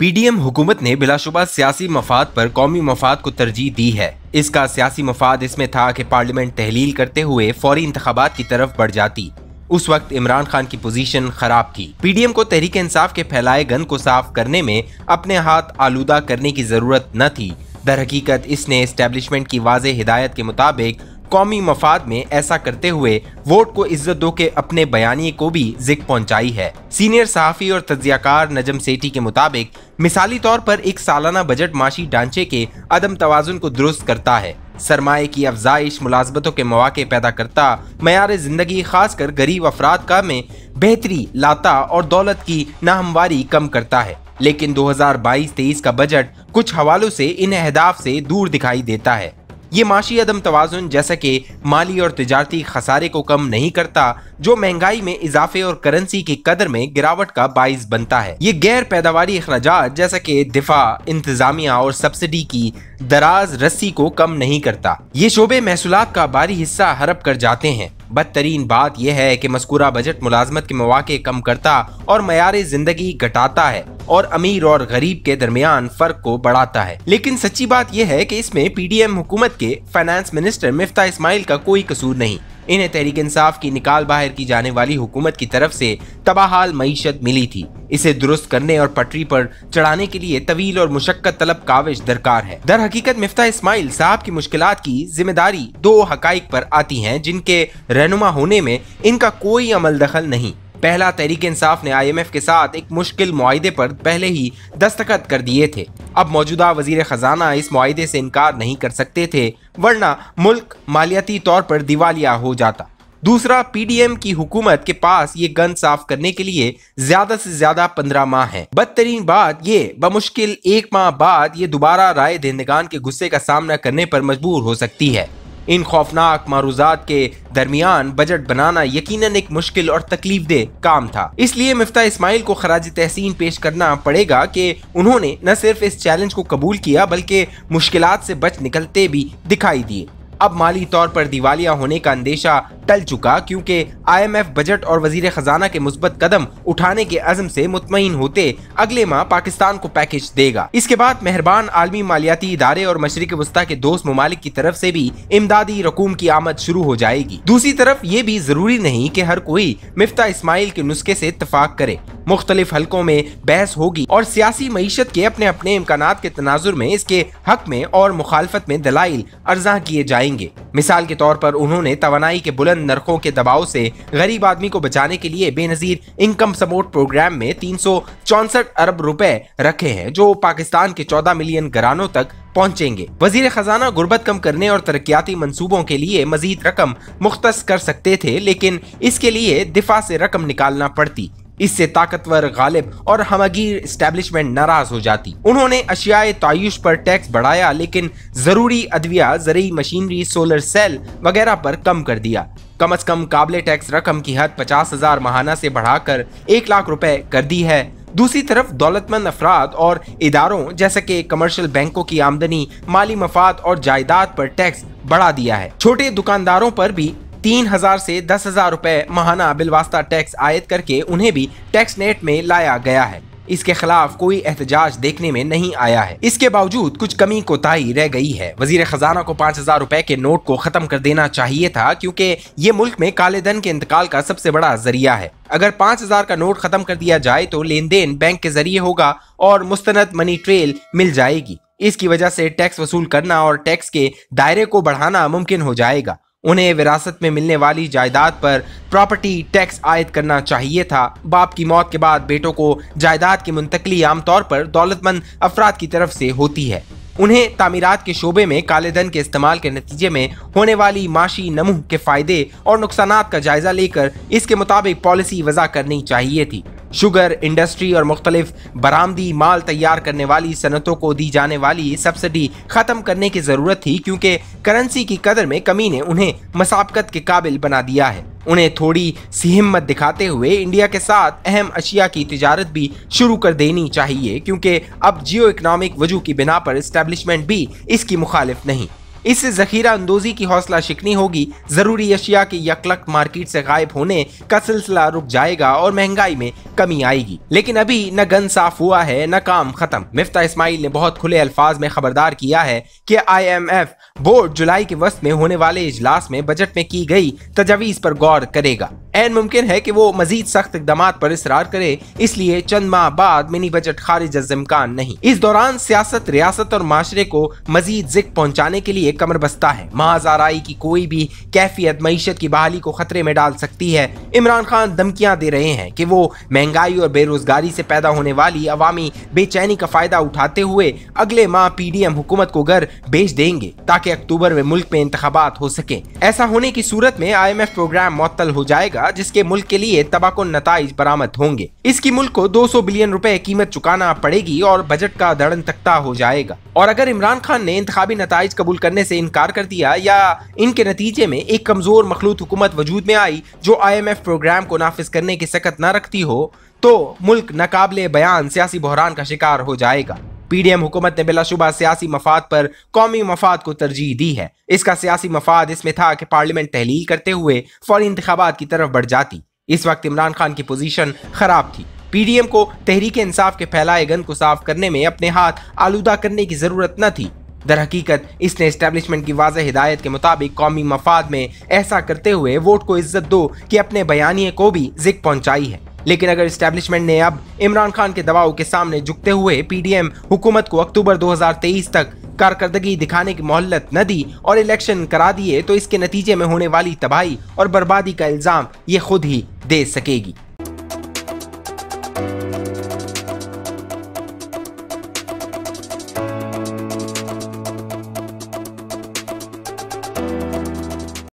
PDM हुकूमत ने बिलाशुबा सियासी मफाद पर कौमी मफाद को तरजीह दी है इसका सियासी मफाद इसमें था कि पार्लियामेंट तहलील करते हुए फौरी इंतबात की तरफ बढ़ जाती उस वक्त इमरान खान की पोजीशन खराब थी पीडीएम को तहरीक इंसाफ के फैलाए गन को साफ करने में अपने हाथ आलूदा करने की जरूरत न थी दर हकीकत इसने इस्टेब्लिशमेंट की वाज हिदायत के मुताबिक कौमी मफाद में ऐसा करते हुए वोट को इज्जत दो के अपने बयानी को भी जिक पहुंचाई है सीनियर सहाफ़ी और तजियाकार नजम सेठी के मुताबिक मिसाली तौर पर एक सालाना बजट माशी ढांचे के अदम तोज़ुन को दुरुस्त करता है सरमाए की अफजाइश मुलाजमतों के मौाक़े पैदा करता मैार ज़िंदगी खासकर गरीब अफराद का में बेहतरी लाता और दौलत की नाहमवारी कम करता है लेकिन 2022-23 का बजट कुछ हवालों से इन अहदाफ से दूर दिखाई देता है ये माशी अदम तोज़ुन जैसा कि माली और तजारती खसारे को कम नहीं करता जो महंगाई में इजाफे और करेंसी की कदर में गिरावट का बायस बनता है ये गैर पैदावारी अखराज जैसा कि दिफा इंतजामिया और सब्सिडी की दराज रस्सी को कम नहीं करता ये शोबे महसूलत का बारी हिस्सा हड़प कर जाते हैं बदतरीन बात यह है कि मस्कुरा बजट मुलाजमत के मौाक़े कम करता और मैार ज़िंदगी घटाता है और अमीर और गरीब के दरमियान फ़र्क को बढ़ाता है लेकिन सच्ची बात यह है कि इसमें पी डी एम हुकूमत के फाइनेंस मिनिस्टर मिफ्ता इसमाइल का कोई कसूर नहीं इन्हें तहरीक इंसाफ की निकाल बाहर की जाने वाली हुकूमत की तरफ से तबाहाल मीशत मिली थी इसे दुरुस्त करने और पटरी पर चढ़ाने के लिए तवील और मुशक्कत तलब काविश दरकार है दर हकीकत मिफ्ता इस्माइल साहब की मुश्किल की जिम्मेदारी दो हक पर आती है जिनके रहनुमा होने में इनका कोई अमल दखल नहीं पहला तहरीक इंसाफ ने आईएमएफ के साथ एक मुश्किल माहे पर पहले ही दस्तखत कर दिए थे अब मौजूदा वजीर खजाना इस माहे से इनकार नहीं कर सकते थे वरना मुल्क मालियाती तौर पर दिवालिया हो जाता दूसरा पीडीएम की हुकूमत के पास ये गन साफ करने के लिए ज्यादा से ज्यादा पंद्रह माह है बदतरीन बात ये बमुश्किल एक माह बाद ये दोबारा राय दहंदगान के गुस्से का सामना करने पर मजबूर हो सकती है इन खौफनाक मारूजात के दरमियान बजट बनाना यकीनन एक मुश्किल और तकलीफ दे काम था इसलिए मिफ्ता इस्माइल को खराज तहसीन पेश करना पड़ेगा कि उन्होंने न सिर्फ इस चैलेंज को कबूल किया बल्कि मुश्किल से बच निकलते भी दिखाई दिए अब माली तौर पर दिवालिया होने का अंदेशा टल चुका क्योंकि आईएमएफ बजट और वजीर खजाना के मुस्बत कदम उठाने के अजम से मुतमिन होते अगले माह पाकिस्तान को पैकेज देगा इसके बाद मेहरबान आलमी मालियाती इदारे और मशरक वस्ती के दोस्त ममालिक की तरफ से भी इमदादी रकूम की आमद शुरू हो जाएगी दूसरी तरफ ये भी जरूरी नहीं की हर कोई मिफ्ता इसमाइल के नुस्खे ऐसी इतफाक करे मुख्तलिफ हलकों में बहस होगी और सियासी मीशत के अपने अपने इम्कान के तनाजुर में इसके हक में और मुखालफत में दलाइल अर्जा किए जाएंगे मिसाल के तौर पर उन्होंने तोानाई के बुलंद नरखों के दबाव से गरीब आदमी को बचाने के लिए बेनजीर इनकम सपोर्ट प्रोग्राम में तीन अरब रुपए रखे हैं जो पाकिस्तान के चौदह मिलियन घरानों तक पहुंचेंगे वजीर खजाना गुर्बत कम करने और तरक्याती मंसूबों के लिए मजीद रकम मुख्त कर सकते थे लेकिन इसके लिए दिफा से रकम निकालना पड़ती इससे ताकतवर गालिब और हमगीर स्टैब्लिशमेंट नाराज हो जाती उन्होंने अशियाए तायुश पर टैक्स बढ़ाया लेकिन जरूरी अदविया जरिए मशीनरी सोलर सेल वगैरह पर कम कर दिया कम अज कम काबिल टैक्स रकम की हद पचास हजार महाना से बढ़ाकर एक लाख रुपए कर दी है दूसरी तरफ दौलतमंद अफराद और इदारों जैसे कि कमर्शियल बैंकों की आमदनी माली मफाद और जायदाद पर टैक्स बढ़ा दिया है छोटे दुकानदारों पर भी तीन हजार से दस हजार रुपए महाना बिलवास्ता टैक्स आयद करके उन्हें भी टैक्स नेट में लाया गया है इसके खिलाफ कोई एहतजाज देखने में नहीं आया है इसके बावजूद कुछ कमी कोताही रह गई है वजीर खजाना को पाँच हजार रूपए के नोट को खत्म कर देना चाहिए था क्योंकि ये मुल्क में काले धन के इंतकाल का सबसे बड़ा जरिया है अगर पाँच हजार का नोट खत्म कर दिया जाए तो लेन देन बैंक के जरिए होगा और मुस्तनद मनी ट्रेल मिल जाएगी इसकी वजह से टैक्स वसूल करना और टैक्स के दायरे को बढ़ाना मुमकिन हो जाएगा उन्हें विरासत में मिलने वाली जायदाद पर प्रॉपर्टी टैक्स आयद करना चाहिए था बाप की मौत के बाद बेटों को जायदाद की मुंतकली आमतौर पर दौलतमंद अफराद की तरफ से होती है उन्हें तामीरात के शोबे में काले धन के इस्तेमाल के नतीजे में होने वाली माशी नमूह के फायदे और नुकसान का जायजा लेकर इसके मुताबिक पॉलिसी वजह करनी चाहिए थी शुगर इंडस्ट्री और मुख्तलिफ बरामदी माल तैयार करने वाली सनतों को दी जाने वाली सब्सिडी खत्म करने की ज़रूरत थी क्योंकि करेंसी की कदर में कमी ने उन्हें मसाबकत के काबिल बना दिया है उन्हें थोड़ी सी हिम्मत दिखाते हुए इंडिया के साथ अहम अशिया की तजारत भी शुरू कर देनी चाहिए क्योंकि अब जियो इकनॉमिक वजू की बिना पर इस्टेब्लिशमेंट भी इसकी मुखालिफ नहीं इस जखीरा अंदोजी की हौसला शिकनी होगी ज़रूरी अशिया के यकलक मार्केट से गायब होने का सिलसिला रुक जाएगा और महंगाई में कमी आएगी लेकिन अभी न गन साफ हुआ है न काम खत्म मिफ्ता इस्माइल ने बहुत खुले अल्फाज में खबरदार किया है कि आईएमएफ बोर्ड जुलाई के वस्त में होने वाले इजलास में बजट में की गई तजावीज़ पर गौर करेगा एन मुमकिन है कि वो मजीद सख्त इकदाम पर इसरार करे इसलिए चंद माह बाद मिनी बजट खारिज अजमकान नहीं इस दौरान सियासत रियासत और माशरे को मजीद जिक पहुँचाने के लिए कमर बस्ता है महाजाराई की कोई भी कैफियत मीशत की बहाली को खतरे में डाल सकती है इमरान खान धमकियाँ दे रहे हैं कि वो महंगाई और बेरोजगारी से पैदा होने वाली अवामी बेचैनी का फायदा उठाते हुए अगले माह पी डी एम हुकूमत को घर भेज देंगे ताकि अक्टूबर में मुल्क में इंतबात हो सके ऐसा होने की सूरत में आई एम एफ प्रोग्राम मअतल हो जाएगा जाएगा जिसके मुल्क के लिए तबाको नतज बरामद होंगे इसकी मुल्क को 200 बिलियन रुपए कीमत चुकाना पड़ेगी और बजट का धड़न तख्ता हो जाएगा और अगर इमरान खान ने इंतबी नतज कबूल करने ऐसी इनकार कर दिया या इनके नतीजे में एक कमजोर मखलूत हुकूमत वजूद में आई जो आई एम एफ प्रोग्राम को नाफिज करने की सकत न रखती हो तो मुल्क नाकबले बयान सियासी बहरान का शिकार हो जाएगा पीडीएम हुकूमत ने बिलाशुबा सियासी मफाद पर कौमी मफाद को तरजीह दी है इसका सियासी मफाद इसमें था कि पार्लियामेंट तहलील करते हुए फौरी इंतबात की तरफ बढ़ जाती इस वक्त इमरान खान की पोजीशन खराब थी पीडीएम को तहरीक इंसाफ के फैलाए गन को साफ करने में अपने हाथ आलूदा करने की जरूरत न थी दरहकीकत इसने इस्टेब्लिशमेंट की वाज हिदायत के मुताबिक कौमी मफाद में ऐसा करते हुए वोट को इज्जत दो कि अपने बयानिए को भी जिक पहुंचाई है लेकिन अगर स्टैब्लिशमेंट ने अब इमरान खान के दबाव के सामने झुकते हुए पीडीएम हुकूमत को अक्टूबर 2023 तक कारकर्दगी दिखाने की मोहलत न दी और इलेक्शन करा दिए तो इसके नतीजे में होने वाली तबाही और बर्बादी का इल्ज़ाम ये खुद ही दे सकेगी